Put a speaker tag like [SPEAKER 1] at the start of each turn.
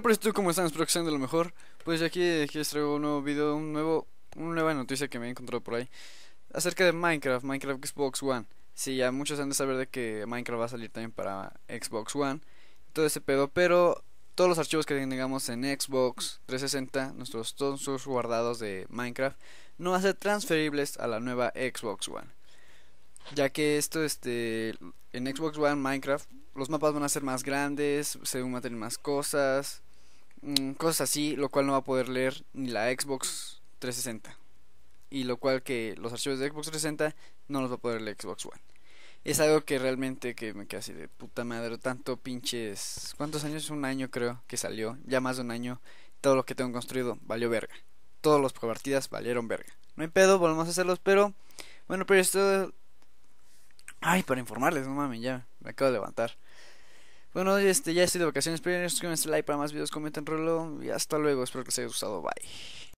[SPEAKER 1] tal por ¿Cómo están? Espero que sean de lo mejor. Pues aquí, les traigo un nuevo video, un nuevo, una nueva noticia que me he encontrado por ahí. Acerca de Minecraft, Minecraft Xbox One. si ya muchos han de saber de que Minecraft va a salir también para Xbox One. Todo ese pedo, pero todos los archivos que tengamos en Xbox 360, nuestros todos sus guardados de Minecraft, no van a ser transferibles a la nueva Xbox One. Ya que esto, este, en Xbox One, Minecraft, los mapas van a ser más grandes, se van a tener más cosas, Mm, cosas así, lo cual no va a poder leer ni la Xbox 360. Y lo cual que los archivos de Xbox 360 no los va a poder leer Xbox One. Es algo que realmente que me queda así de puta madre, tanto pinches... ¿Cuántos años? Un año creo que salió, ya más de un año. Todo lo que tengo construido valió verga. Todos los partidas valieron verga. No hay pedo, volvemos a hacerlos, pero... Bueno, pero esto... Ay, para informarles, no mames, ya me acabo de levantar. Bueno, este, ya estoy de vacaciones, pero suscríbanse, este like para más videos, comenten, rolo y hasta luego, espero que les haya gustado, bye.